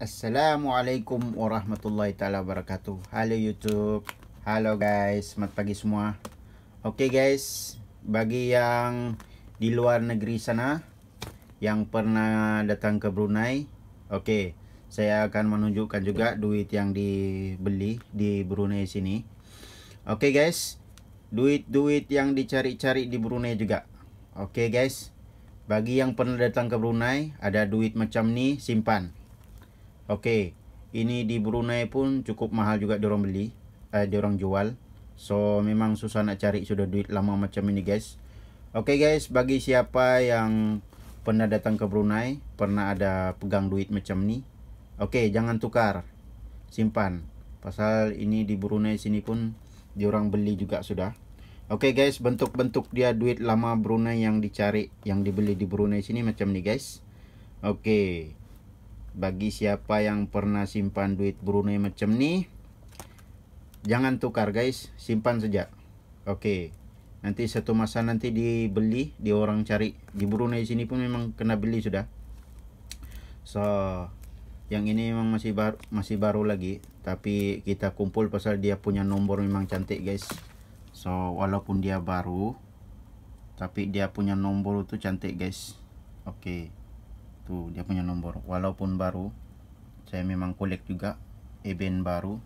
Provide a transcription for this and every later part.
Assalamualaikum warahmatullahi taala wabarakatuh. Halo YouTube. Halo guys, selamat pagi semua. Oke okay guys, bagi yang di luar negeri sana yang pernah datang ke Brunei, oke, okay, saya akan menunjukkan juga duit yang dibeli di Brunei sini. Oke okay guys, duit-duit yang dicari-cari di Brunei juga. Oke okay guys, bagi yang pernah datang ke Brunei, ada duit macam ni simpan. Oke, ini di Brunei pun cukup mahal juga diorang beli, eh, diorang jual. So memang susah nak cari sudah duit lama macam ini guys. Oke guys, bagi siapa yang pernah datang ke Brunei, pernah ada pegang duit macam ni, oke jangan tukar, simpan. Pasal ini di Brunei sini pun diorang beli juga sudah. Oke okay guys, bentuk-bentuk dia duit lama Brunei yang dicari, yang dibeli di Brunei sini macam ni guys. Oke. Okay bagi siapa yang pernah simpan duit Brunei macam nih jangan tukar guys simpan saja oke okay. nanti satu masa nanti dibeli di orang cari di Brunei sini pun memang kena beli sudah so yang ini memang masih baru masih baru lagi tapi kita kumpul pasal dia punya nomor memang cantik guys so walaupun dia baru tapi dia punya nomor itu cantik guys oke okay itu dia punya nomor walaupun baru saya memang collect juga event baru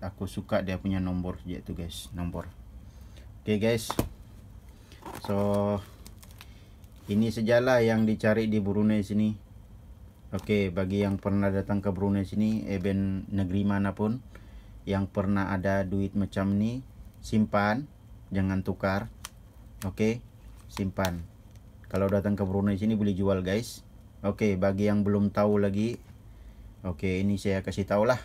aku suka dia punya nomor sejak itu guys nomor oke okay, guys so ini sejalah yang dicari di Brunei sini oke okay, bagi yang pernah datang ke Brunei sini event negeri manapun yang pernah ada duit macam ini simpan jangan tukar oke okay? simpan kalau datang ke Brunei sini boleh jual guys Oke, okay, bagi yang belum tahu lagi, oke okay, ini saya kasih tahu lah.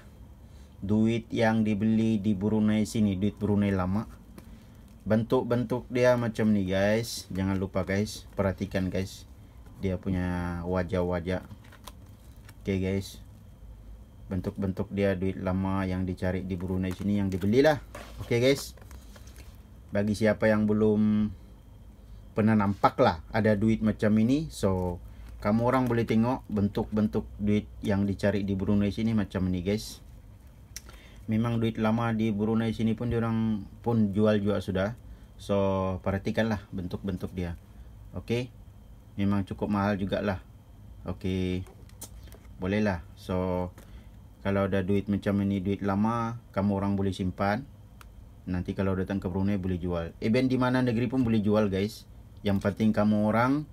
Duit yang dibeli di Brunei sini, duit Brunei lama. Bentuk-bentuk dia macam nih guys. Jangan lupa guys, perhatikan guys. Dia punya wajah-wajah. Oke okay, guys. Bentuk-bentuk dia duit lama yang dicari di Brunei sini yang dibelilah. Oke okay, guys. Bagi siapa yang belum pernah nampak lah ada duit macam ini, so kamu orang boleh tengok bentuk-bentuk duit yang dicari di Brunei sini macam ni guys memang duit lama di Brunei sini pun diorang pun jual-jual sudah so perhatikanlah bentuk-bentuk dia oke memang cukup mahal jugalah oke bolehlah so kalau ada duit macam ini duit lama kamu orang boleh simpan nanti kalau datang ke Brunei boleh jual event di mana negeri pun boleh jual guys yang penting kamu orang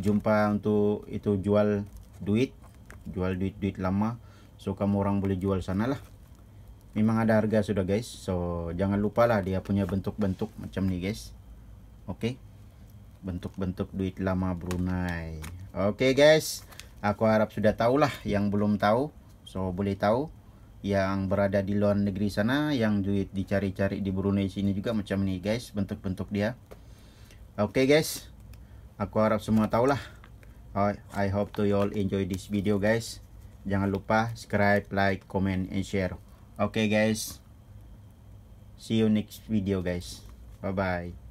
jumpa untuk itu jual duit jual duit-duit lama so kamu orang boleh jual sana lah memang ada harga sudah guys so jangan lupa lah dia punya bentuk-bentuk macam ni guys oke okay? bentuk-bentuk duit lama Brunei oke okay, guys aku harap sudah tahu lah, yang belum tahu so boleh tahu yang berada di luar negeri sana yang duit dicari-cari di Brunei sini juga macam nih guys bentuk-bentuk dia oke okay, guys Aquarap sa mga tao lah. I hope to you all enjoy this video guys. Jangan lupa subscribe, like, comment, and share. Okay guys. See you next video guys. Bye-bye.